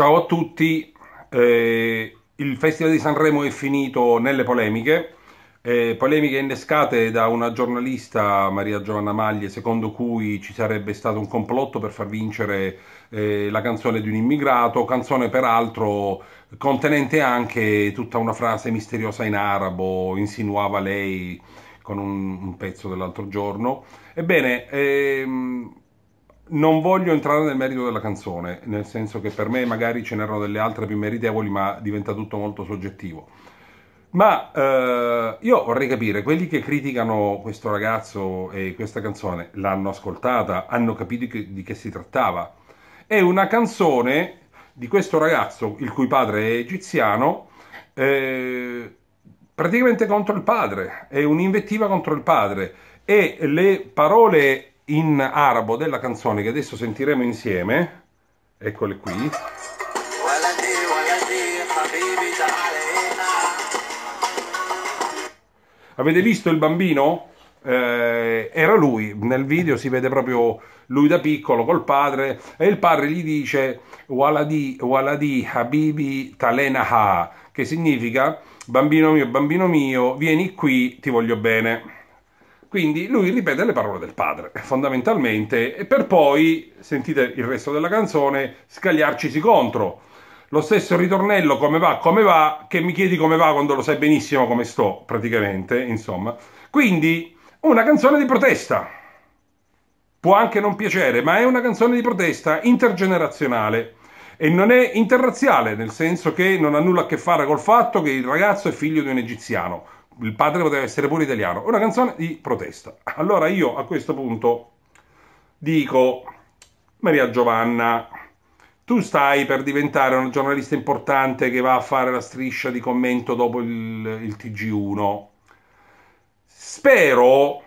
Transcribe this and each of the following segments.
Ciao a tutti, eh, il Festival di Sanremo è finito nelle polemiche, eh, polemiche innescate da una giornalista, Maria Giovanna Maglie, secondo cui ci sarebbe stato un complotto per far vincere eh, la canzone di un immigrato, canzone peraltro contenente anche tutta una frase misteriosa in arabo, insinuava lei con un, un pezzo dell'altro giorno. Ebbene, ehm, non voglio entrare nel merito della canzone, nel senso che per me magari ce n'erano delle altre più meritevoli, ma diventa tutto molto soggettivo. Ma eh, io vorrei capire, quelli che criticano questo ragazzo e questa canzone l'hanno ascoltata, hanno capito che, di che si trattava. È una canzone di questo ragazzo, il cui padre è egiziano, eh, praticamente contro il padre, è un'invettiva contro il padre e le parole in arabo della canzone che adesso sentiremo insieme, eccole qui. Avete visto il bambino? Eh, era lui, nel video si vede proprio lui da piccolo col padre e il padre gli dice Waladi, Waladi, Habibi, Talenaha, che significa bambino mio, bambino mio, vieni qui, ti voglio bene. Quindi lui ripete le parole del padre, fondamentalmente, per poi, sentite il resto della canzone, scagliarcisi contro. Lo stesso ritornello, come va, come va, che mi chiedi come va quando lo sai benissimo come sto, praticamente, insomma. Quindi, una canzone di protesta. Può anche non piacere, ma è una canzone di protesta intergenerazionale. E non è interrazziale, nel senso che non ha nulla a che fare col fatto che il ragazzo è figlio di un egiziano il padre poteva essere pure italiano, una canzone di protesta. Allora io a questo punto dico, Maria Giovanna, tu stai per diventare una giornalista importante che va a fare la striscia di commento dopo il, il TG1. Spero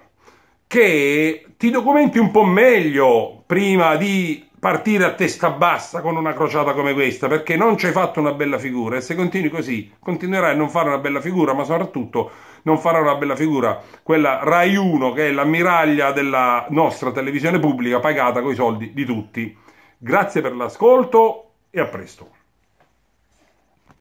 che ti documenti un po' meglio prima di partire a testa bassa con una crociata come questa perché non ci hai fatto una bella figura e se continui così continuerai a non fare una bella figura ma soprattutto non farà una bella figura quella Rai 1 che è l'ammiraglia della nostra televisione pubblica pagata coi soldi di tutti grazie per l'ascolto e a presto